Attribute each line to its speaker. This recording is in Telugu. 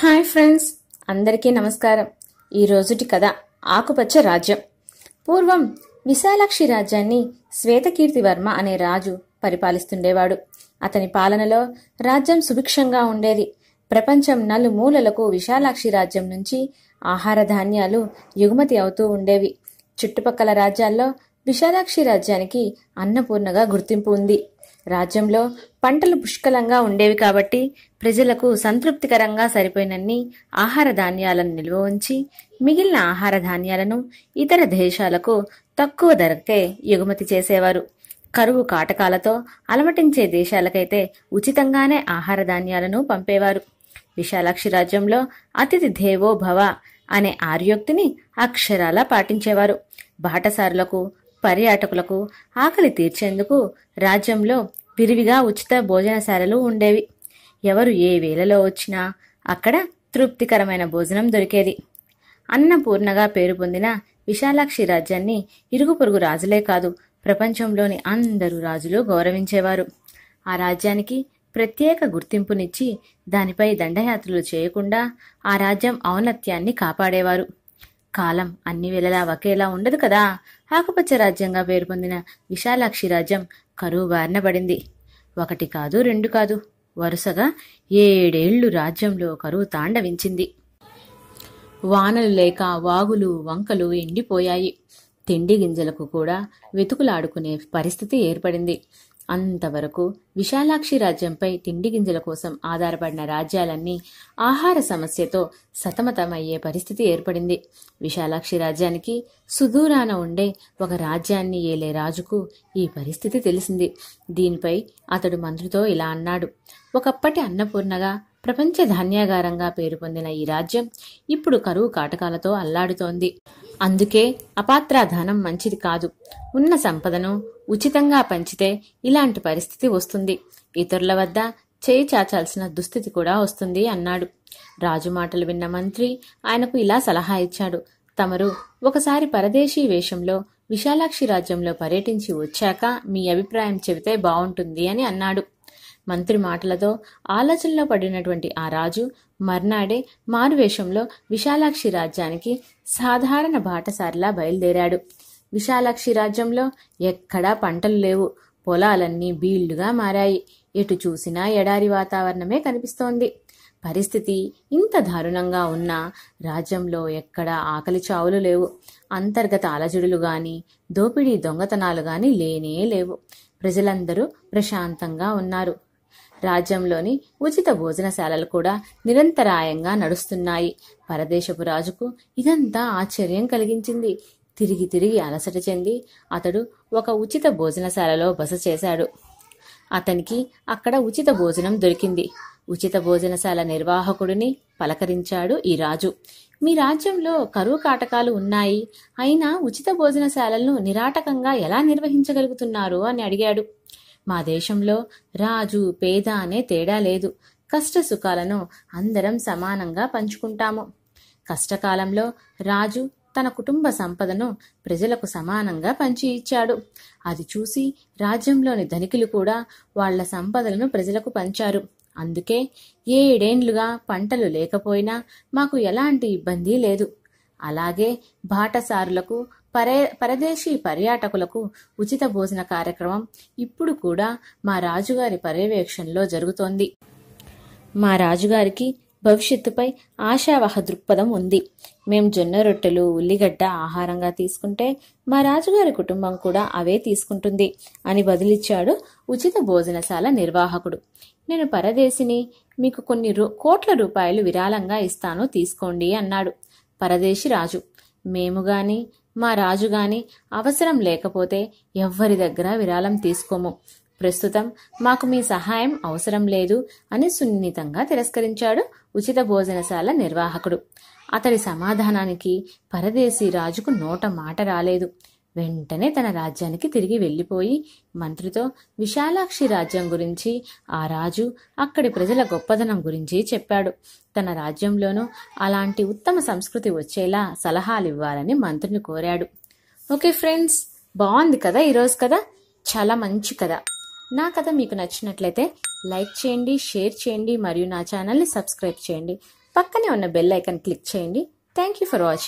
Speaker 1: హాయ్ ఫ్రెండ్స్ అందరికీ నమస్కారం ఈ రోజుటి కథ ఆకుపచ్చ రాజ్యం పూర్వం విశాలాక్షి రాజ్యాన్ని శ్వేతకీర్తి వర్మ అనే రాజు పరిపాలిస్తుండేవాడు అతని పాలనలో రాజ్యం సుభిక్షంగా ఉండేది ప్రపంచం నలుమూలలకు విశాలాక్షి రాజ్యం నుంచి ఆహార ధాన్యాలు ఎగుమతి అవుతూ ఉండేవి చుట్టుపక్కల రాజ్యాల్లో విశాలాక్షి రాజ్యానికి అన్నపూర్ణగా గుర్తింపు ఉంది రాజ్యంలో పంటలు పుష్కలంగా ఉండేవి కాబట్టి ప్రజలకు సంతృప్తికరంగా సరిపోయినన్ని ఆహార ధాన్యాలను నిల్వ ఉంచి మిగిలిన ఆహార ధాన్యాలను ఇతర దేశాలకు తక్కువ ధరకే ఎగుమతి చేసేవారు కరువు కాటకాలతో అలమటించే దేశాలకైతే ఉచితంగానే ఆహార ధాన్యాలను పంపేవారు విశాలాక్షి రాజ్యంలో అతిథి దేవో భవ అనే ఆర్యోక్తిని అక్షరాలా పాటించేవారు బాటసారులకు పర్యాటకులకు ఆకలి తీర్చేందుకు రాజ్యంలో విరివిగా ఉచిత భోజనశాలలు ఉండేవి ఎవరు ఏ వేళలో వచ్చినా అక్కడ తృప్తికరమైన భోజనం దొరికేది అన్నపూర్ణగా పేరు పొందిన విశాలాక్షి రాజ్యాన్ని ఇరుగు పొరుగు రాజులే కాదు ప్రపంచంలోని అందరూ రాజులు గౌరవించేవారు ఆ రాజ్యానికి ప్రత్యేక గుర్తింపునిచ్చి దానిపై దండయాత్రలు చేయకుండా ఆ రాజ్యం ఔన్నత్యాన్ని కాపాడేవారు కాలం అన్ని వేళలా ఒకేలా ఉండదు కదా ఆకుపచ్చ రాజ్యంగా పేరు పొందిన విశాలాక్షి రాజ్యం కరువు బారిన పడింది ఒకటి కాదు రెండు కాదు వరుసగా ఏడేళ్లు రాజ్యంలో కరువు తాండవించింది వానలు లేక వాగులు వంకలు ఎండిపోయాయి తిండి గింజలకు కూడా వెతుకులాడుకునే పరిస్థితి ఏర్పడింది అంతవరకు విశాలాక్షి రాజ్యంపై తిండి గింజల కోసం ఆధారపడిన రాజ్యాలన్నీ ఆహార సమస్యతో సతమతమయ్యే పరిస్థితి ఏర్పడింది విశాలాక్షి రాజ్యానికి సుదూరాన ఉండే ఒక రాజ్యాన్ని ఏలే రాజుకు ఈ పరిస్థితి తెలిసింది దీనిపై అతడు మంత్రితో ఇలా అన్నాడు ఒకప్పటి అన్నపూర్ణగా ప్రపంచ ధాన్యాగారంగా పేరు పొందిన ఈ రాజ్యం ఇప్పుడు కరువు కాటకాలతో అల్లాడుతోంది అందుకే అపాత్రాధనం మంచిది కాదు ఉన్న సంపదను ఉచితంగా పంచితే ఇలాంటి పరిస్థితి వస్తుంది ఇతరుల వద్ద చేయి చాచాల్సిన దుస్థితి కూడా వస్తుంది అన్నాడు రాజు మాటలు విన్న మంత్రి ఆయనకు ఇలా సలహా ఇచ్చాడు తమరు ఒకసారి పరదేశీ వేషంలో విశాలాక్షి రాజ్యంలో పర్యటించి వచ్చాక మీ అభిప్రాయం చెబితే బావుంటుంది అని అన్నాడు మంత్రి మాటలతో ఆలోచనలో పడినటువంటి ఆ రాజు మర్నాడే మారువేషంలో విశాలాక్షి రాజ్యానికి సాధారణ బాటసారిలా బయలుదేరాడు విశాలాక్షి రాజ్యంలో ఎక్కడా పంటలు లేవు పొలాలన్నీ బీళ్లుగా మారాయి ఎటు చూసినా ఎడారి వాతావరణమే కనిపిస్తోంది పరిస్థితి ఇంత దారుణంగా ఉన్నా రాజ్యంలో ఎక్కడా ఆకలి చావులు లేవు అంతర్గత అలజడులు గాని దోపిడీ దొంగతనాలు గాని లేనే లేవు ప్రజలందరూ ప్రశాంతంగా ఉన్నారు రాజ్యంలోని ఉచిత భోజనశాలలు కూడా నిరంతరాయంగా నడుస్తున్నాయి పరదేశపు రాజుకు ఇదంతా ఆశ్చర్యం కలిగించింది తిరిగి తిరిగి అలసట చెంది అతడు ఒక ఉచిత భోజనశాలలో బస చేశాడు అతనికి అక్కడ ఉచిత భోజనం దొరికింది ఉచిత భోజనశాల నిర్వాహకుడిని పలకరించాడు ఈ రాజు మీ రాజ్యంలో కరువు కాటకాలు ఉన్నాయి అయినా ఉచిత భోజనశాలలను నిరాటకంగా ఎలా నిర్వహించగలుగుతున్నారు అని అడిగాడు మా దేశంలో రాజు పేద అనే తేడా లేదు కష్ట సుఖాలను అందరం సమానంగా పంచుకుంటాము కష్టకాలంలో రాజు తన కుటుంబ సంపదను ప్రజలకు సమానంగా పంచి ఇచ్చాడు అది చూసి రాజ్యంలోని ధనికులు కూడా వాళ్ల సంపదలను ప్రజలకు పంచారు అందుకే ఏడేండ్లుగా పంటలు లేకపోయినా మాకు ఎలాంటి ఇబ్బంది లేదు అలాగే బాటసారులకు పరే పరదేశీ పర్యాటకులకు ఉచిత భోజన కార్యక్రమం ఇప్పుడు కూడా మా రాజుగారి పర్యవేక్షణలో జరుగుతోంది మా రాజుగారికి భవిష్యత్తుపై ఆశావహ దృక్పథం ఉంది మేం జొన్న రొట్టెలు ఉల్లిగడ్డ ఆహారంగా తీసుకుంటే మా రాజుగారి కుటుంబం కూడా అవే తీసుకుంటుంది అని బదిలిచ్చాడు ఉచిత భోజనశాల నిర్వాహకుడు నేను పరదేశిని మీకు కొన్ని కోట్ల రూపాయలు విరాళంగా ఇస్తాను తీసుకోండి అన్నాడు పరదేశి రాజు మేము గాని మా రాజు గాని అవసరం లేకపోతే ఎవ్వరి దగ్గర విరాళం తీసుకోము ప్రస్తుతం మాకు మీ సహాయం అవసరం లేదు అని సున్నితంగా తిరస్కరించాడు ఉచిత భోజనశాల నిర్వాహకుడు అతడి సమాధానానికి పరదేశీ రాజుకు నోట మాట రాలేదు వెంటనే తన రాజ్యానికి తిరిగి వెళ్ళిపోయి మంత్రితో విశాలాక్షి రాజ్యం గురించి ఆ రాజు అక్కడి ప్రజల గొప్పదనం గురించి చెప్పాడు తన రాజ్యంలోనూ అలాంటి ఉత్తమ సంస్కృతి వచ్చేలా సలహాలు ఇవ్వాలని మంత్రిని కోరాడు ఓకే ఫ్రెండ్స్ బాగుంది కదా ఈరోజు కదా చాలా మంచి కథ నా కథ మీకు నచ్చినట్లయితే లైక్ చేయండి షేర్ చేయండి మరియు నా ఛానల్ని సబ్స్క్రైబ్ చేయండి పక్కనే ఉన్న బెల్ ఐకన్ క్లిక్ చేయండి థ్యాంక్ యూ ఫర్ వాచింగ్